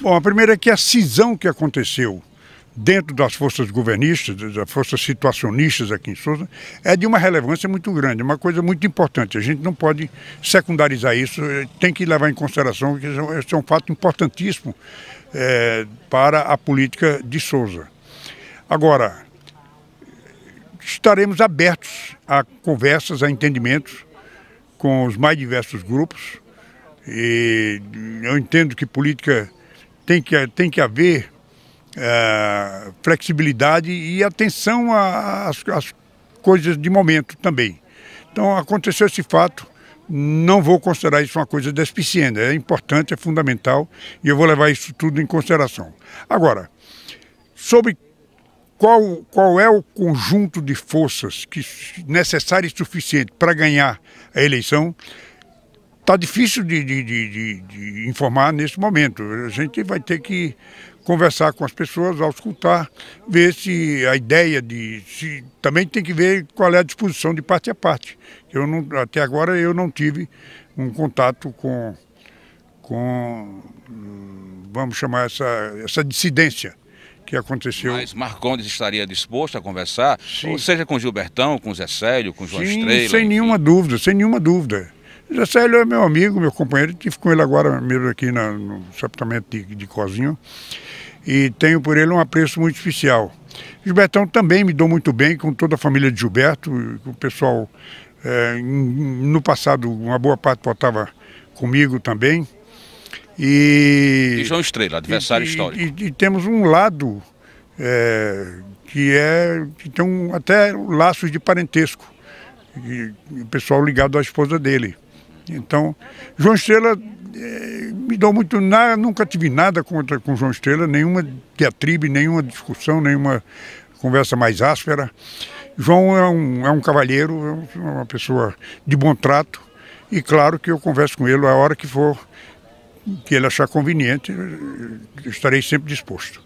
Bom, a primeira é que a cisão que aconteceu dentro das forças governistas, das forças situacionistas aqui em Souza, é de uma relevância muito grande, uma coisa muito importante. A gente não pode secundarizar isso, eh, tem que levar em consideração que isso é um é fato importantíssimo é, para a política de Souza. Agora, estaremos abertos a conversas, a entendimentos com os mais diversos grupos. E eu entendo que política tem que, tem que haver é, flexibilidade e atenção às, coisas de momento também. Então aconteceu esse fato, não vou considerar isso uma coisa despiciente, é importante, é fundamental e eu vou levar isso tudo em consideração. Agora, sobre qual, qual é o conjunto de forças que necessário e suficiente para ganhar a eleição, Está difícil de, de, de, de, informar nesse momento. A gente vai ter que conversar com as pessoas, auscultar, ver se a ideia de. Se, também tem que ver qual é a disposição de parte a parte. Eu não, até agora eu não tive um contato com, com vamos chamar essa, essa dissidência que aconteceu. Mas Marcondes estaria disposto a conversar, Sim. ou seja com Gilbertão, com Zé Célio, com João Sim, Estrela? Sem enfim. nenhuma dúvida, sem nenhuma dúvida. José ele é meu amigo, meu companheiro, estive com ele agora mesmo aqui na, no apartamento de, de e tenho por ele um apreço muito especial. Gilbertão também me dou muito bem com toda a família de Gilberto, com o pessoal é, no passado uma boa parte votava comigo também. E, e João Estrela, adversário e, histórico. E, e, temos um lado é, que é que tem um, até laços de parentesco, e, pessoal ligado à esposa dele. Então, João Estrela eh, me dou muito nada, nunca tive nada contra com João Estrela, nenhuma diatribe, nenhuma discussão, nenhuma conversa mais áspera. João é um, é um cavalheiro, é, é uma pessoa de bom trato e claro que eu converso com ele a hora que for, que ele achar conveniente, estarei sempre disposto.